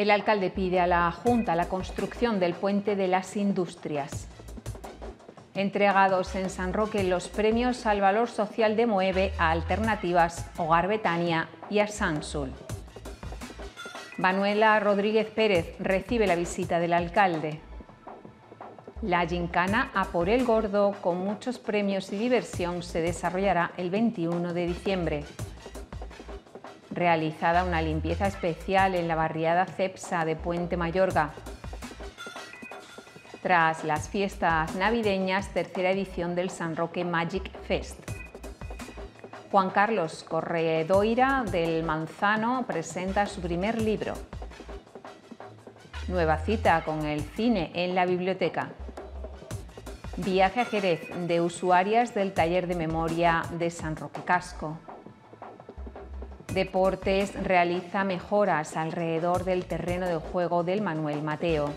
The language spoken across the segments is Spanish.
El alcalde pide a la Junta la construcción del puente de las industrias. Entregados en San Roque los premios al valor social de Mueve a Alternativas, Hogar Betania y a Sansul. Manuela Rodríguez Pérez recibe la visita del alcalde. La gincana a por el gordo con muchos premios y diversión se desarrollará el 21 de diciembre realizada una limpieza especial en la barriada Cepsa de Puente Mayorga. Tras las fiestas navideñas, tercera edición del San Roque Magic Fest. Juan Carlos Corredoira del Manzano presenta su primer libro. Nueva cita con el cine en la biblioteca. Viaje a Jerez de usuarias del taller de memoria de San Roque Casco. Deportes realiza mejoras alrededor del terreno de juego del Manuel Mateo.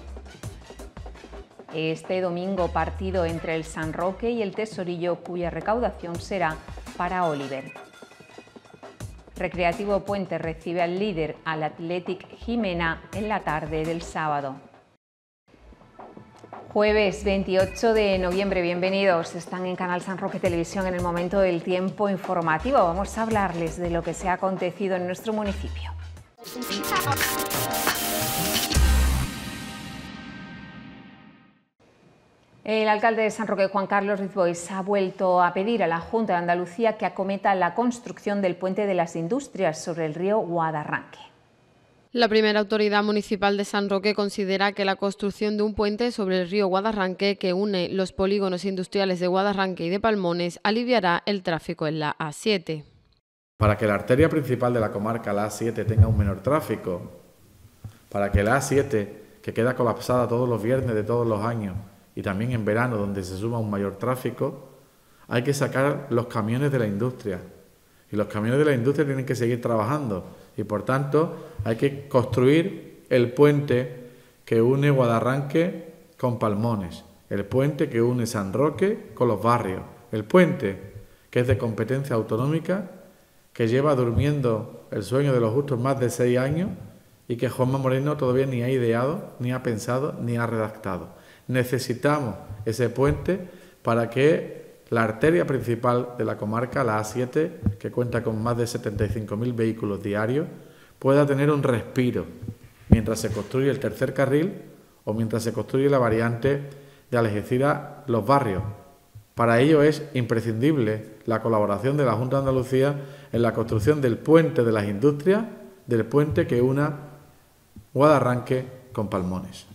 Este domingo partido entre el San Roque y el Tesorillo cuya recaudación será para Oliver. Recreativo Puente recibe al líder, al Athletic Jimena, en la tarde del sábado. Jueves 28 de noviembre, bienvenidos. Están en Canal San Roque Televisión en el momento del tiempo informativo. Vamos a hablarles de lo que se ha acontecido en nuestro municipio. El alcalde de San Roque, Juan Carlos Rizbois, ha vuelto a pedir a la Junta de Andalucía que acometa la construcción del puente de las industrias sobre el río Guadarranque. La primera autoridad municipal de San Roque considera que la construcción de un puente sobre el río Guadarranque que une los polígonos industriales de Guadarranque y de Palmones aliviará el tráfico en la A7. Para que la arteria principal de la comarca, la A7, tenga un menor tráfico, para que la A7, que queda colapsada todos los viernes de todos los años y también en verano donde se suma un mayor tráfico, hay que sacar los camiones de la industria. Y los camiones de la industria tienen que seguir trabajando y por tanto, hay que construir el puente que une Guadarranque con Palmones, el puente que une San Roque con los barrios, el puente que es de competencia autonómica, que lleva durmiendo el sueño de los justos más de seis años y que Juanma Moreno todavía ni ha ideado, ni ha pensado, ni ha redactado. Necesitamos ese puente para que la arteria principal de la comarca, la A7, que cuenta con más de 75.000 vehículos diarios, pueda tener un respiro mientras se construye el tercer carril o mientras se construye la variante de Algeciras Los Barrios. Para ello es imprescindible la colaboración de la Junta de Andalucía en la construcción del puente de las industrias, del puente que una Guadarranque con Palmones.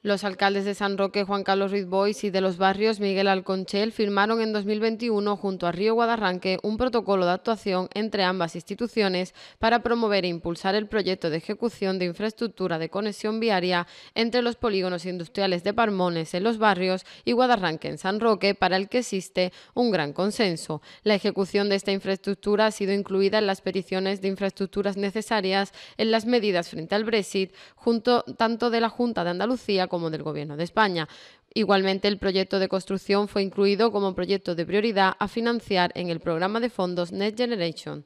Los alcaldes de San Roque, Juan Carlos Ruiz y de los barrios Miguel Alconchel firmaron en 2021 junto a Río Guadarranque un protocolo de actuación entre ambas instituciones para promover e impulsar el proyecto de ejecución de infraestructura de conexión viaria entre los polígonos industriales de Parmones en los barrios y Guadarranque en San Roque, para el que existe un gran consenso. La ejecución de esta infraestructura ha sido incluida en las peticiones de infraestructuras necesarias en las medidas frente al Brexit, junto tanto de la Junta de Andalucía como del Gobierno de España. Igualmente, el proyecto de construcción fue incluido como proyecto de prioridad a financiar en el programa de fondos Next Generation.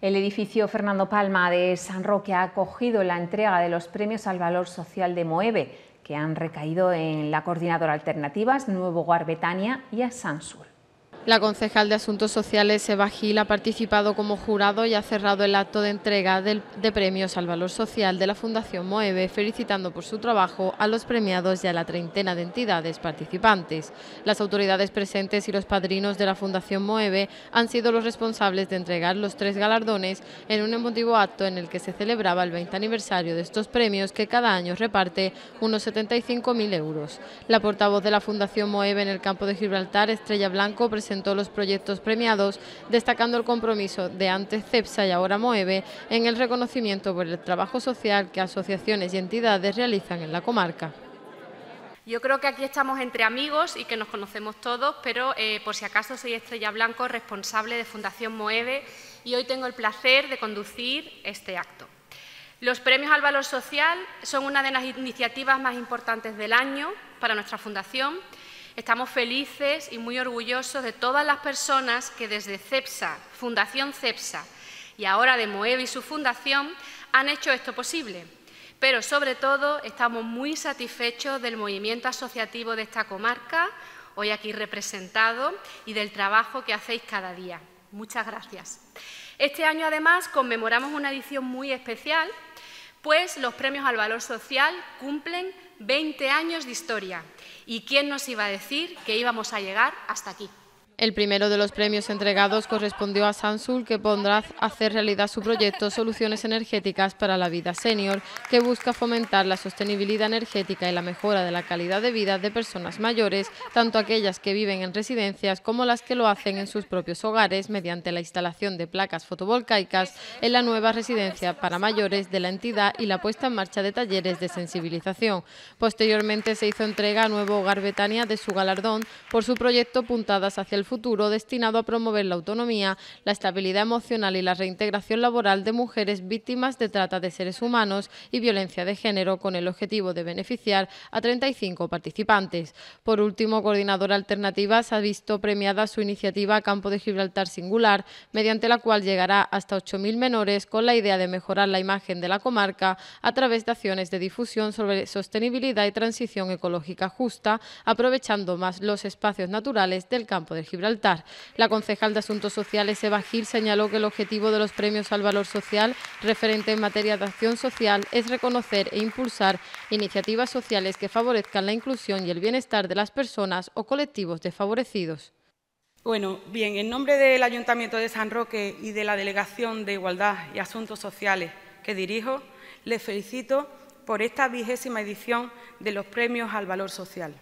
El edificio Fernando Palma de San Roque ha acogido la entrega de los premios al valor social de Moeve, que han recaído en la coordinadora Alternativas, Nuevo Betania y a Sansul. La concejal de Asuntos Sociales, Eva Gil, ha participado como jurado y ha cerrado el acto de entrega de premios al valor social de la Fundación Moeve, felicitando por su trabajo a los premiados y a la treintena de entidades participantes. Las autoridades presentes y los padrinos de la Fundación Moeve han sido los responsables de entregar los tres galardones en un emotivo acto en el que se celebraba el 20 aniversario de estos premios que cada año reparte unos 75.000 euros. La portavoz de la Fundación Moeve en el campo de Gibraltar, Estrella Blanco, presentó ...en todos los proyectos premiados, destacando el compromiso de antes CEPSA y ahora MOEVE en el reconocimiento por el trabajo social que asociaciones y entidades realizan en la comarca. Yo creo que aquí estamos entre amigos y que nos conocemos todos, pero eh, por si acaso soy Estrella Blanco, responsable de Fundación Moeve, y hoy tengo el placer de conducir este acto. Los premios al valor social son una de las iniciativas más importantes del año para nuestra fundación Estamos felices y muy orgullosos de todas las personas que desde CEPSA, Fundación CEPSA y ahora de Moebi y su fundación han hecho esto posible. Pero sobre todo estamos muy satisfechos del movimiento asociativo de esta comarca, hoy aquí representado, y del trabajo que hacéis cada día. Muchas gracias. Este año, además, conmemoramos una edición muy especial, pues los premios al valor social cumplen 20 años de historia ¿Y quién nos iba a decir que íbamos a llegar hasta aquí? El primero de los premios entregados correspondió a Sansul, que pondrá a hacer realidad su proyecto Soluciones Energéticas para la Vida Senior, que busca fomentar la sostenibilidad energética y la mejora de la calidad de vida de personas mayores, tanto aquellas que viven en residencias como las que lo hacen en sus propios hogares mediante la instalación de placas fotovoltaicas en la nueva residencia para mayores de la entidad y la puesta en marcha de talleres de sensibilización. Posteriormente se hizo entrega a Nuevo Hogar Betania de su galardón por su proyecto Puntadas hacia el futuro destinado a promover la autonomía, la estabilidad emocional y la reintegración laboral de mujeres víctimas de trata de seres humanos y violencia de género con el objetivo de beneficiar a 35 participantes. Por último, Coordinadora Alternativas ha visto premiada su iniciativa Campo de Gibraltar Singular, mediante la cual llegará hasta 8.000 menores con la idea de mejorar la imagen de la comarca a través de acciones de difusión sobre sostenibilidad y transición ecológica justa, aprovechando más los espacios naturales del campo de Gibraltar. La concejal de Asuntos Sociales, Eva Gil, señaló que el objetivo de los premios al valor social referente en materia de acción social es reconocer e impulsar iniciativas sociales que favorezcan la inclusión y el bienestar de las personas o colectivos desfavorecidos. Bueno, bien, en nombre del Ayuntamiento de San Roque y de la Delegación de Igualdad y Asuntos Sociales que dirijo, les felicito por esta vigésima edición de los premios al valor social.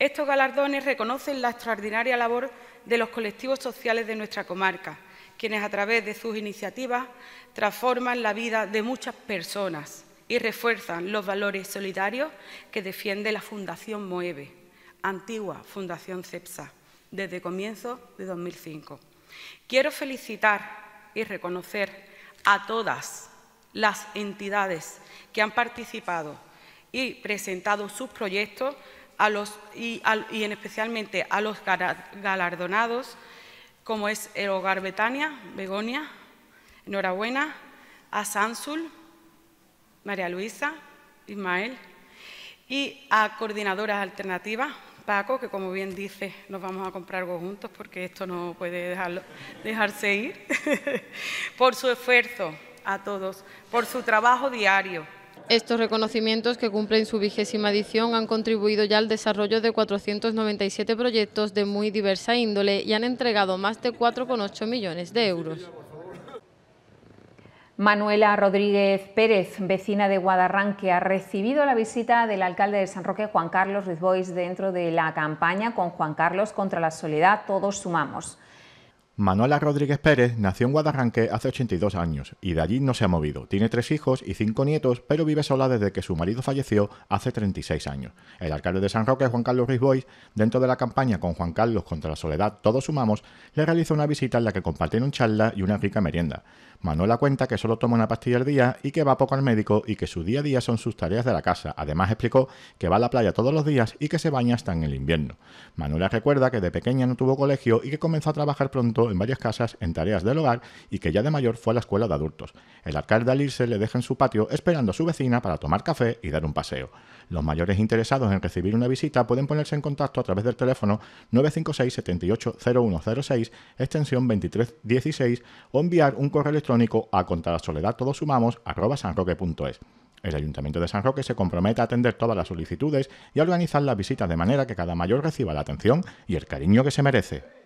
Estos galardones reconocen la extraordinaria labor de los colectivos sociales de nuestra comarca, quienes a través de sus iniciativas transforman la vida de muchas personas y refuerzan los valores solidarios que defiende la Fundación Moeve, antigua Fundación CEPSA, desde comienzos de 2005. Quiero felicitar y reconocer a todas las entidades que han participado y presentado sus proyectos y, en especialmente a los galardonados, como es el Hogar Betania, Begonia, Enhorabuena, a Sansul, María Luisa, Ismael, y a coordinadoras alternativas, Paco, que como bien dice, nos vamos a comprar algo juntos porque esto no puede dejarse ir, por su esfuerzo a todos, por su trabajo diario estos reconocimientos, que cumplen su vigésima edición, han contribuido ya al desarrollo de 497 proyectos de muy diversa índole y han entregado más de 4,8 millones de euros. Manuela Rodríguez Pérez, vecina de Guadarranque, ha recibido la visita del alcalde de San Roque, Juan Carlos Ruiz Bois, dentro de la campaña con Juan Carlos contra la soledad Todos Sumamos. Manuela Rodríguez Pérez nació en Guadarranque hace 82 años y de allí no se ha movido. Tiene tres hijos y cinco nietos, pero vive sola desde que su marido falleció hace 36 años. El alcalde de San Roque, Juan Carlos Risbois, dentro de la campaña con Juan Carlos contra la soledad Todos Sumamos, le realizó una visita en la que compartieron charla y una rica merienda. Manuela cuenta que solo toma una pastilla al día y que va poco al médico y que su día a día son sus tareas de la casa. Además explicó que va a la playa todos los días y que se baña hasta en el invierno. Manuela recuerda que de pequeña no tuvo colegio y que comenzó a trabajar pronto en varias casas en tareas del hogar y que ya de mayor fue a la escuela de adultos. El alcalde al le deja en su patio esperando a su vecina para tomar café y dar un paseo. Los mayores interesados en recibir una visita pueden ponerse en contacto a través del teléfono 956 780106 extensión 2316 o enviar un correo electrónico a soledad todos El Ayuntamiento de San Roque se compromete a atender todas las solicitudes y a organizar las visitas de manera que cada mayor reciba la atención y el cariño que se merece.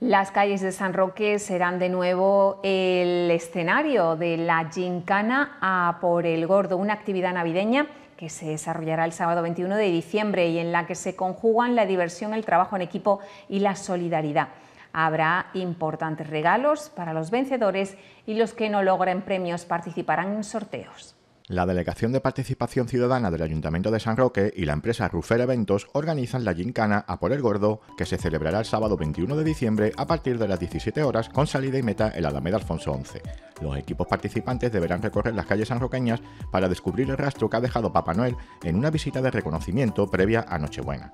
Las calles de San Roque serán de nuevo el escenario de la Gincana a por el Gordo, una actividad navideña que se desarrollará el sábado 21 de diciembre y en la que se conjugan la diversión, el trabajo en equipo y la solidaridad. Habrá importantes regalos para los vencedores y los que no logren premios participarán en sorteos. La Delegación de Participación Ciudadana del Ayuntamiento de San Roque y la empresa Rufer Eventos organizan la Gincana a por el Gordo, que se celebrará el sábado 21 de diciembre a partir de las 17 horas con salida y meta en la Alameda Alfonso XI. Los equipos participantes deberán recorrer las calles sanroqueñas para descubrir el rastro que ha dejado Papá Noel en una visita de reconocimiento previa a Nochebuena.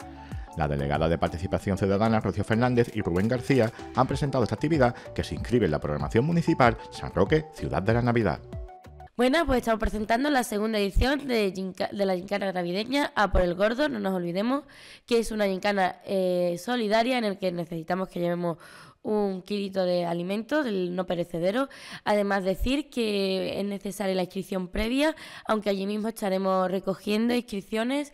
La delegada de Participación Ciudadana Rocío Fernández y Rubén García han presentado esta actividad que se inscribe en la programación municipal San Roque, Ciudad de la Navidad. Buenas, pues estamos presentando la segunda edición de, de la Gincana Navideña a por el Gordo, no nos olvidemos, que es una Gincana eh, solidaria en el que necesitamos que llevemos un kilito de alimentos del no perecedero. Además, decir que es necesaria la inscripción previa, aunque allí mismo estaremos recogiendo inscripciones.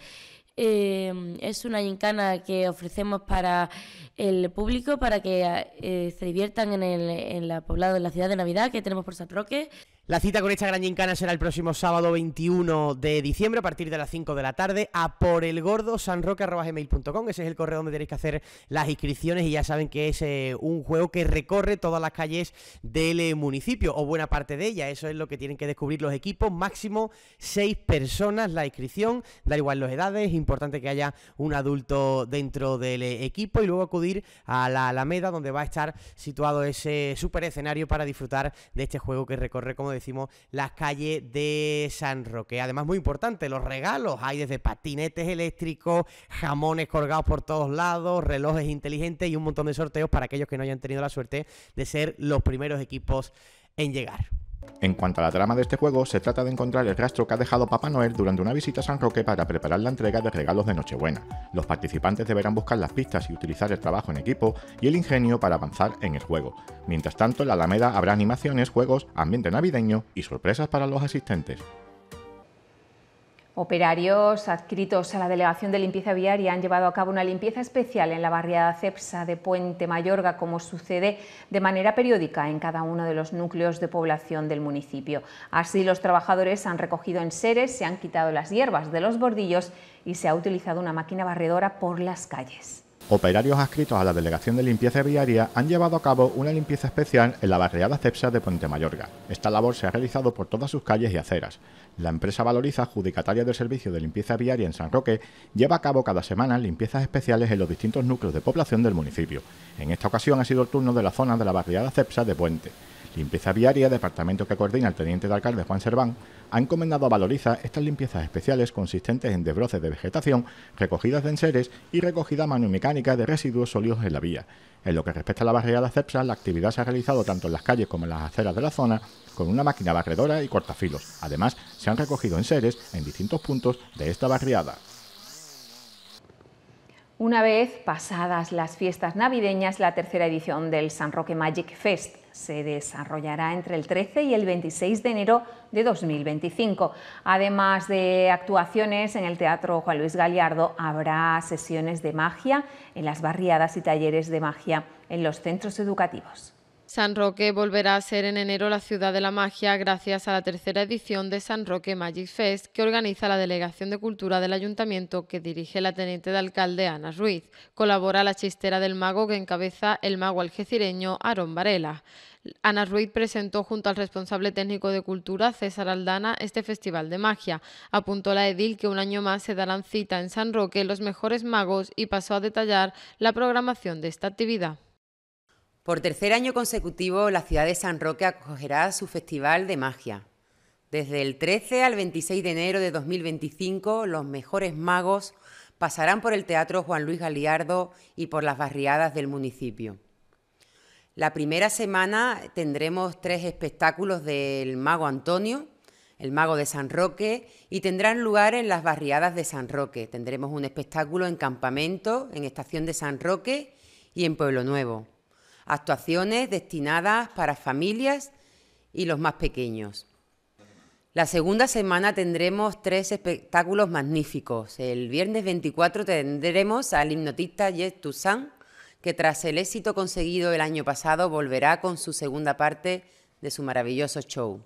Eh, es una gincana que ofrecemos para el público, para que eh, se diviertan en el, la poblado en la ciudad de Navidad que tenemos por San Roque. La cita con esta gran gincana será el próximo sábado 21 de diciembre a partir de las 5 de la tarde a por el gordo Ese es el correo donde tenéis que hacer las inscripciones y ya saben que es eh, un juego que recorre todas las calles del eh, municipio o buena parte de ella. Eso es lo que tienen que descubrir los equipos. Máximo 6 personas la inscripción. Da igual las edades. Es importante que haya un adulto dentro del eh, equipo y luego acudir a la Alameda donde va a estar situado ese super escenario para disfrutar de este juego que recorre como decimos, la calle de San Roque. Además, muy importante, los regalos. Hay desde patinetes eléctricos, jamones colgados por todos lados, relojes inteligentes y un montón de sorteos para aquellos que no hayan tenido la suerte de ser los primeros equipos en llegar. En cuanto a la trama de este juego, se trata de encontrar el rastro que ha dejado Papá Noel durante una visita a San Roque para preparar la entrega de regalos de Nochebuena. Los participantes deberán buscar las pistas y utilizar el trabajo en equipo y el ingenio para avanzar en el juego. Mientras tanto, en la Alameda habrá animaciones, juegos, ambiente navideño y sorpresas para los asistentes. Operarios adscritos a la Delegación de Limpieza Viaria han llevado a cabo una limpieza especial en la barriada Cepsa de Puente Mayorga, como sucede de manera periódica en cada uno de los núcleos de población del municipio. Así, los trabajadores han recogido enseres, se han quitado las hierbas de los bordillos y se ha utilizado una máquina barredora por las calles. Operarios adscritos a la Delegación de Limpieza Viaria han llevado a cabo una limpieza especial en la barriada Cepsa de Puente Mayorga. Esta labor se ha realizado por todas sus calles y aceras. La empresa Valoriza, adjudicataria del servicio de limpieza viaria en San Roque, lleva a cabo cada semana limpiezas especiales en los distintos núcleos de población del municipio. En esta ocasión ha sido el turno de la zona de la barriada Cepsa de Puente. Limpieza Viaria, departamento que coordina el teniente de alcalde Juan Serván, ha encomendado a Valoriza estas limpiezas especiales consistentes en desbroces de vegetación, recogidas de enseres y recogida manomecánica de residuos sólidos en la vía. En lo que respecta a la barriada Cepsa, la actividad se ha realizado tanto en las calles como en las aceras de la zona con una máquina barredora y cortafilos. Además, se han recogido enseres en distintos puntos de esta barriada una vez pasadas las fiestas navideñas, la tercera edición del San Roque Magic Fest se desarrollará entre el 13 y el 26 de enero de 2025. Además de actuaciones en el Teatro Juan Luis Galiardo habrá sesiones de magia en las barriadas y talleres de magia en los centros educativos. San Roque volverá a ser en enero la ciudad de la magia gracias a la tercera edición de San Roque Magic Fest que organiza la Delegación de Cultura del Ayuntamiento que dirige la teniente de alcalde Ana Ruiz. Colabora la chistera del mago que encabeza el mago algecireño Aarón Varela. Ana Ruiz presentó junto al responsable técnico de cultura, César Aldana, este festival de magia. Apuntó la edil que un año más se darán cita en San Roque los mejores magos y pasó a detallar la programación de esta actividad. Por tercer año consecutivo, la ciudad de San Roque acogerá su Festival de Magia. Desde el 13 al 26 de enero de 2025, los mejores magos pasarán por el Teatro Juan Luis Galiardo y por las barriadas del municipio. La primera semana tendremos tres espectáculos del mago Antonio, el mago de San Roque, y tendrán lugar en las barriadas de San Roque. Tendremos un espectáculo en campamento, en Estación de San Roque y en Pueblo Nuevo actuaciones destinadas para familias y los más pequeños. La segunda semana tendremos tres espectáculos magníficos. El viernes 24 tendremos al hipnotista Jet Toussaint, que tras el éxito conseguido el año pasado volverá con su segunda parte de su maravilloso show.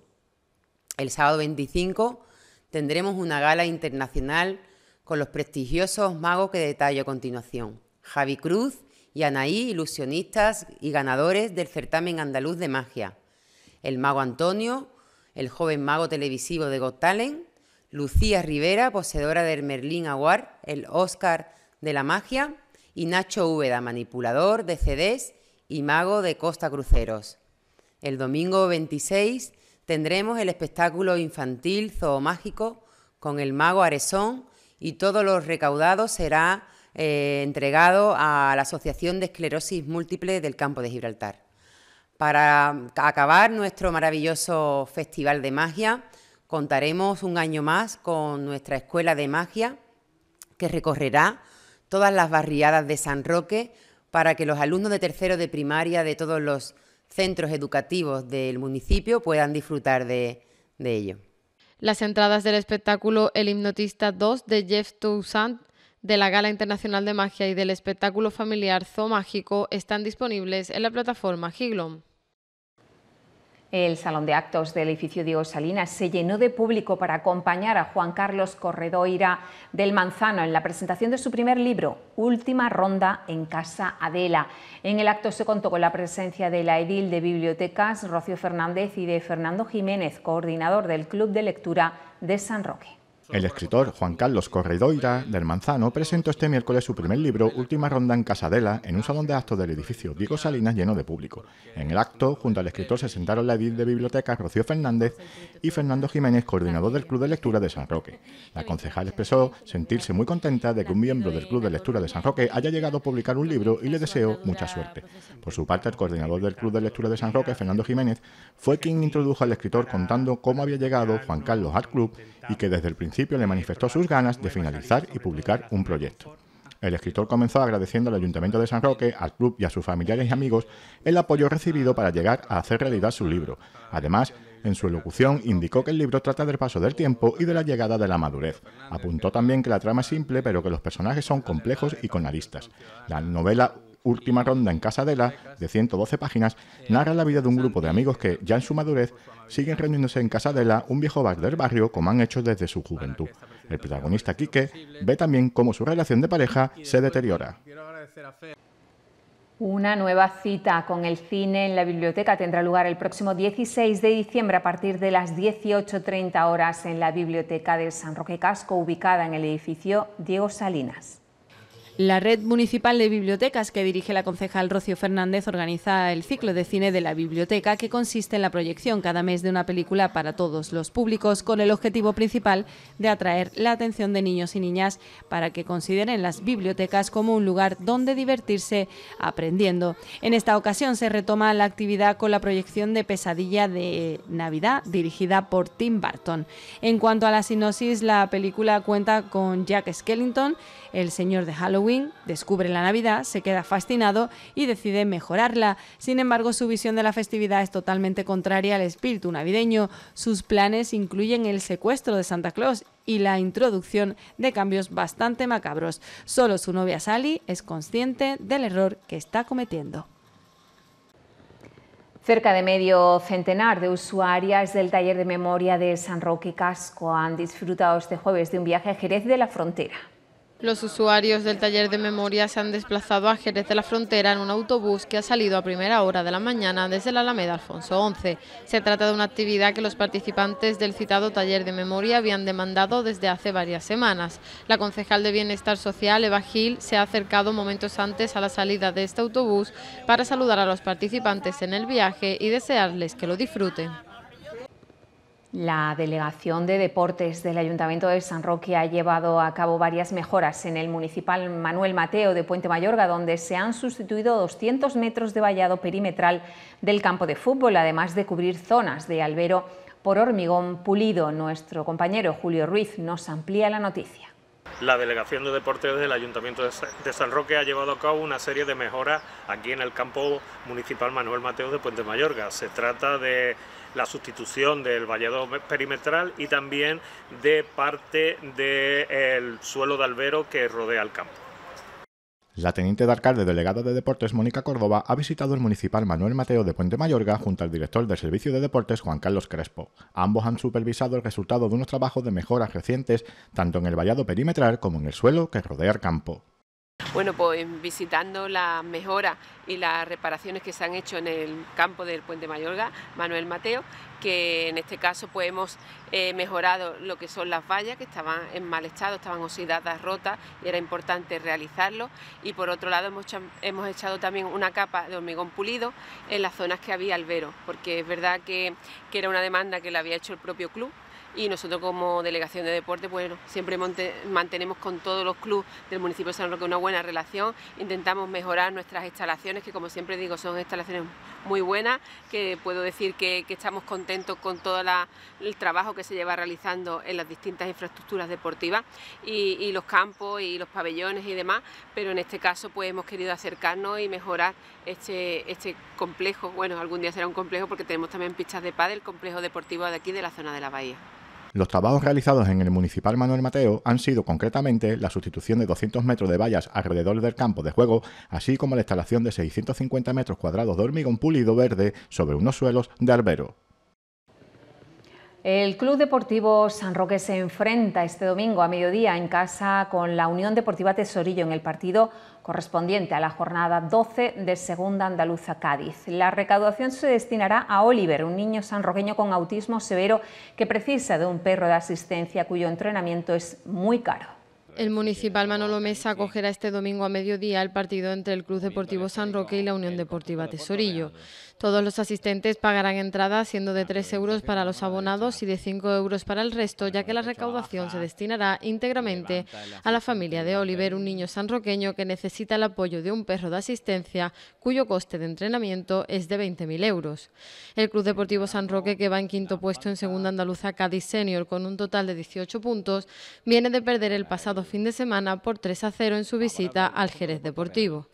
El sábado 25 tendremos una gala internacional con los prestigiosos magos que detallo a continuación. Javi Cruz y Anaí, ilusionistas y ganadores del certamen andaluz de magia. El mago Antonio, el joven mago televisivo de Got Lucía Rivera, poseedora del Merlin Aguar, el Oscar de la magia, y Nacho Úbeda, manipulador de CDs y mago de Costa Cruceros. El domingo 26 tendremos el espectáculo infantil zoomágico con el mago Aresón y todo lo recaudado será eh, entregado a la Asociación de Esclerosis Múltiple del Campo de Gibraltar. Para acabar nuestro maravilloso Festival de Magia, contaremos un año más con nuestra Escuela de Magia, que recorrerá todas las barriadas de San Roque para que los alumnos de tercero de primaria de todos los centros educativos del municipio puedan disfrutar de, de ello. Las entradas del espectáculo El Hipnotista 2 de Jeff Toussaint de la Gala Internacional de Magia y del espectáculo familiar Zo Mágico están disponibles en la plataforma Giglom. El salón de actos del edificio Diego Salinas se llenó de público para acompañar a Juan Carlos Corredoira del Manzano en la presentación de su primer libro, Última Ronda en Casa Adela. En el acto se contó con la presencia de la edil de bibliotecas Rocío Fernández y de Fernando Jiménez, coordinador del Club de Lectura de San Roque. El escritor Juan Carlos Corredoira del Manzano presentó este miércoles su primer libro, Última Ronda en Casadela, en un salón de actos del edificio Diego Salinas lleno de público. En el acto, junto al escritor, se sentaron la edil de biblioteca Rocío Fernández y Fernando Jiménez, coordinador del Club de Lectura de San Roque. La concejal expresó sentirse muy contenta de que un miembro del Club de Lectura de San Roque haya llegado a publicar un libro y le deseo mucha suerte. Por su parte, el coordinador del Club de Lectura de San Roque, Fernando Jiménez, fue quien introdujo al escritor contando cómo había llegado Juan Carlos al club y que desde el principio le manifestó sus ganas de finalizar y publicar un proyecto. El escritor comenzó agradeciendo al Ayuntamiento de San Roque, al club y a sus familiares y amigos el apoyo recibido para llegar a hacer realidad su libro. Además, en su elocución indicó que el libro trata del paso del tiempo y de la llegada de la madurez. Apuntó también que la trama es simple, pero que los personajes son complejos y con aristas. La novela última ronda en casa de de 112 páginas, narra la vida de un grupo de amigos que, ya en su madurez, siguen reuniéndose en casa de un viejo bar del barrio, como han hecho desde su juventud. El protagonista Quique ve también cómo su relación de pareja se deteriora. Una nueva cita con el cine en la biblioteca tendrá lugar el próximo 16 de diciembre a partir de las 18.30 horas en la biblioteca de San Roque Casco, ubicada en el edificio Diego Salinas. La red municipal de bibliotecas que dirige la concejal Rocio Fernández organiza el ciclo de cine de la biblioteca que consiste en la proyección cada mes de una película para todos los públicos con el objetivo principal de atraer la atención de niños y niñas para que consideren las bibliotecas como un lugar donde divertirse aprendiendo. En esta ocasión se retoma la actividad con la proyección de Pesadilla de Navidad dirigida por Tim Burton. En cuanto a la sinopsis, la película cuenta con Jack Skellington, el señor de Halloween, descubre la Navidad, se queda fascinado y decide mejorarla. Sin embargo, su visión de la festividad es totalmente contraria al espíritu navideño. Sus planes incluyen el secuestro de Santa Claus y la introducción de cambios bastante macabros. Solo su novia Sally es consciente del error que está cometiendo. Cerca de medio centenar de usuarias del taller de memoria de San Roque Casco han disfrutado este jueves de un viaje a Jerez de la Frontera. Los usuarios del taller de memoria se han desplazado a Jerez de la Frontera en un autobús que ha salido a primera hora de la mañana desde la Alameda Alfonso XI. Se trata de una actividad que los participantes del citado taller de memoria habían demandado desde hace varias semanas. La concejal de Bienestar Social, Eva Gil, se ha acercado momentos antes a la salida de este autobús para saludar a los participantes en el viaje y desearles que lo disfruten. La Delegación de Deportes del Ayuntamiento de San Roque ha llevado a cabo varias mejoras en el municipal Manuel Mateo de Puente Mayorga, donde se han sustituido 200 metros de vallado perimetral del campo de fútbol, además de cubrir zonas de albero por hormigón pulido. Nuestro compañero Julio Ruiz nos amplía la noticia. La Delegación de Deportes del Ayuntamiento de San Roque ha llevado a cabo una serie de mejoras aquí en el campo municipal Manuel Mateo de Puente Mayorga. Se trata de la sustitución del vallado perimetral y también de parte del suelo de albero que rodea el campo. La teniente de alcalde delegada de Deportes, Mónica Córdoba, ha visitado el municipal Manuel Mateo de Puente Mayorga junto al director del Servicio de Deportes, Juan Carlos Crespo. Ambos han supervisado el resultado de unos trabajos de mejoras recientes, tanto en el vallado perimetral como en el suelo que rodea el campo. Bueno, pues visitando las mejoras y las reparaciones que se han hecho en el campo del Puente Mayorga, Manuel Mateo, que en este caso pues hemos eh, mejorado lo que son las vallas, que estaban en mal estado, estaban oxidadas, rotas, y era importante realizarlo. Y por otro lado hemos, echado también una capa de hormigón pulido en las zonas que había albero, porque es verdad que, era una demanda que le había hecho el propio club, y nosotros como delegación de deporte pues, bueno, siempre mantenemos con todos los clubes del municipio de San Roque una buena relación, intentamos mejorar nuestras instalaciones que como siempre digo son instalaciones muy buenas, que puedo decir que, estamos contentos con todo el trabajo que se lleva realizando en las distintas infraestructuras deportivas y, los campos y los pabellones y demás, pero en este caso pues hemos querido acercarnos y mejorar este, este complejo, bueno algún día será un complejo porque tenemos también pistas de pádel, complejo deportivo de aquí de la zona de la bahía. Los trabajos realizados en el municipal Manuel Mateo han sido concretamente la sustitución de 200 metros de vallas alrededor del campo de juego, así como la instalación de 650 metros cuadrados de hormigón pulido verde sobre unos suelos de albero. El Club Deportivo San Roque se enfrenta este domingo a mediodía en casa con la Unión Deportiva Tesorillo en el partido correspondiente a la jornada 12 de Segunda Andaluza Cádiz. La recaudación se destinará a Oliver, un niño sanroqueño con autismo severo que precisa de un perro de asistencia cuyo entrenamiento es muy caro. El municipal Manolo Mesa acogerá este domingo a mediodía el partido entre el Club Deportivo San Roque y la Unión Deportiva Tesorillo. Todos los asistentes pagarán entrada, siendo de 3 euros para los abonados y de 5 euros para el resto, ya que la pues recaudación se destinará íntegramente a la familia de Oliver, un niño sanroqueño que necesita el apoyo de un perro de asistencia, cuyo coste de entrenamiento es de 20.000 euros. El Club Deportivo San Roque, que va en quinto puesto en segunda andaluza Cádiz Senior con un total de 18 puntos, viene de perder el pasado fin de semana por 3 a 0 en su visita al Jerez Deportivo.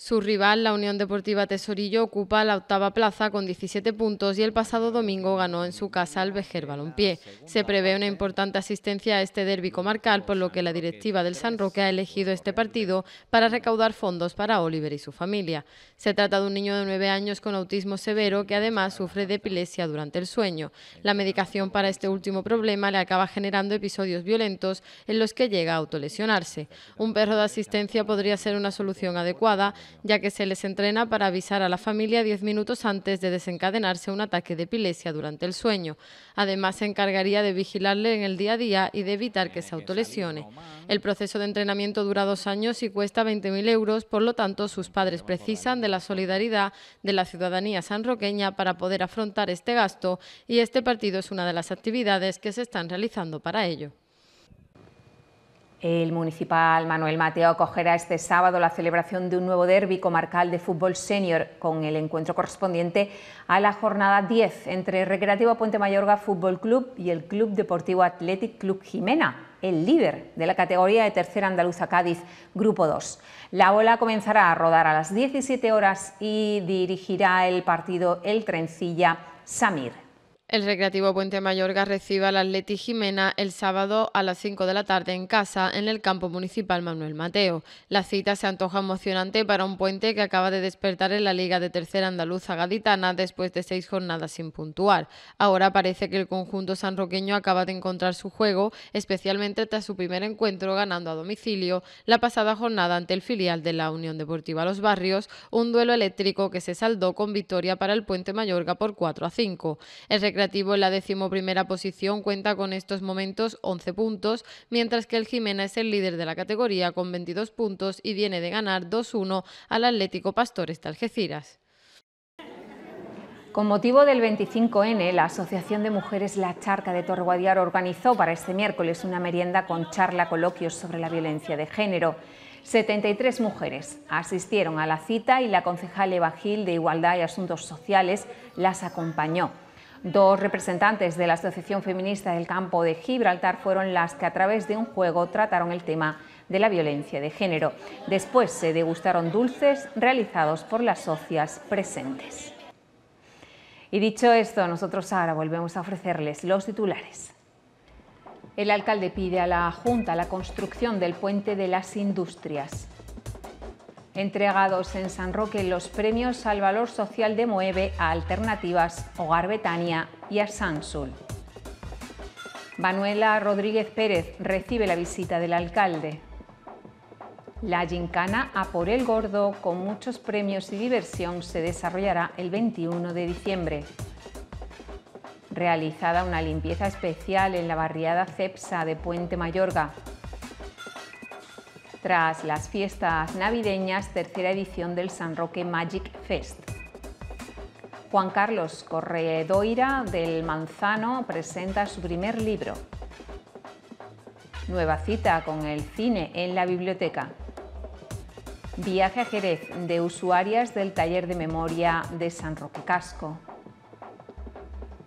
Su rival, la Unión Deportiva Tesorillo, ocupa la octava plaza con 17 puntos y el pasado domingo ganó en su casa al Vejer Balompié. Se prevé una importante asistencia a este derbi comarcal, por lo que la directiva del San Roque ha elegido este partido para recaudar fondos para Oliver y su familia. Se trata de un niño de 9 años con autismo severo que además sufre de epilepsia durante el sueño. La medicación para este último problema le acaba generando episodios violentos en los que llega a autolesionarse. Un perro de asistencia podría ser una solución adecuada ya que se les entrena para avisar a la familia 10 minutos antes de desencadenarse un ataque de epilepsia durante el sueño. Además, se encargaría de vigilarle en el día a día y de evitar que se autolesione. El proceso de entrenamiento dura dos años y cuesta 20.000 euros, por lo tanto, sus padres precisan de la solidaridad de la ciudadanía sanroqueña para poder afrontar este gasto y este partido es una de las actividades que se están realizando para ello. El municipal Manuel Mateo acogerá este sábado la celebración de un nuevo derby comarcal de fútbol senior con el encuentro correspondiente a la jornada 10 entre Recreativo Puente Mayorga Fútbol Club y el Club Deportivo Athletic Club Jimena, el líder de la categoría de Tercera Andaluza Cádiz, Grupo 2. La bola comenzará a rodar a las 17 horas y dirigirá el partido el Trencilla Samir. El Recreativo Puente Mayorga recibe al Atleti Jimena el sábado a las 5 de la tarde en casa, en el campo municipal Manuel Mateo. La cita se antoja emocionante para un puente que acaba de despertar en la Liga de Tercera Andaluza Gaditana después de seis jornadas sin puntuar. Ahora parece que el conjunto sanroqueño acaba de encontrar su juego, especialmente tras su primer encuentro ganando a domicilio la pasada jornada ante el filial de la Unión Deportiva Los Barrios, un duelo eléctrico que se saldó con victoria para el Puente Mayorga por 4 a 5 creativo en la decimoprimera posición cuenta con estos momentos 11 puntos, mientras que el Jimena es el líder de la categoría con 22 puntos y viene de ganar 2-1 al Atlético Pastores de Algeciras. Con motivo del 25N, la Asociación de Mujeres La Charca de Torreguadiar organizó para este miércoles una merienda con charla coloquios sobre la violencia de género. 73 mujeres asistieron a la cita y la concejal Eva Gil de Igualdad y Asuntos Sociales las acompañó. Dos representantes de la Asociación Feminista del Campo de Gibraltar fueron las que a través de un juego trataron el tema de la violencia de género. Después se degustaron dulces realizados por las socias presentes. Y dicho esto, nosotros ahora volvemos a ofrecerles los titulares. El alcalde pide a la Junta la construcción del puente de las industrias entregados en San Roque los premios al valor social de Mueve a Alternativas, Hogar Betania y a Sansul. Manuela Rodríguez Pérez recibe la visita del alcalde. La gincana a por el gordo con muchos premios y diversión se desarrollará el 21 de diciembre. Realizada una limpieza especial en la barriada Cepsa de Puente Mayorga, tras las fiestas navideñas, tercera edición del San Roque Magic Fest. Juan Carlos Corredoira del Manzano presenta su primer libro. Nueva cita con el cine en la biblioteca. Viaje a Jerez de usuarias del taller de memoria de San Roque Casco.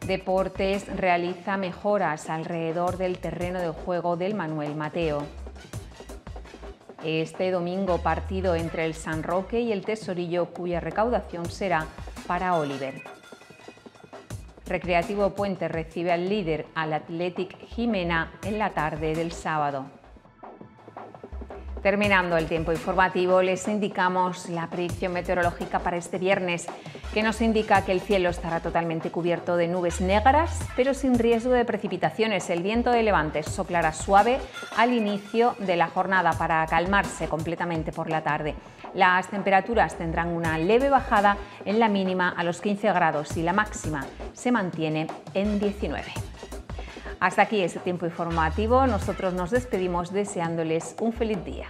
Deportes realiza mejoras alrededor del terreno de juego del Manuel Mateo. Este domingo partido entre el San Roque y el Tesorillo cuya recaudación será para Oliver. Recreativo Puente recibe al líder, al Athletic Jimena, en la tarde del sábado. Terminando el tiempo informativo, les indicamos la predicción meteorológica para este viernes, que nos indica que el cielo estará totalmente cubierto de nubes negras, pero sin riesgo de precipitaciones. El viento de levante soplará suave al inicio de la jornada para calmarse completamente por la tarde. Las temperaturas tendrán una leve bajada en la mínima a los 15 grados y la máxima se mantiene en 19. Hasta aquí este tiempo informativo. Nosotros nos despedimos deseándoles un feliz día.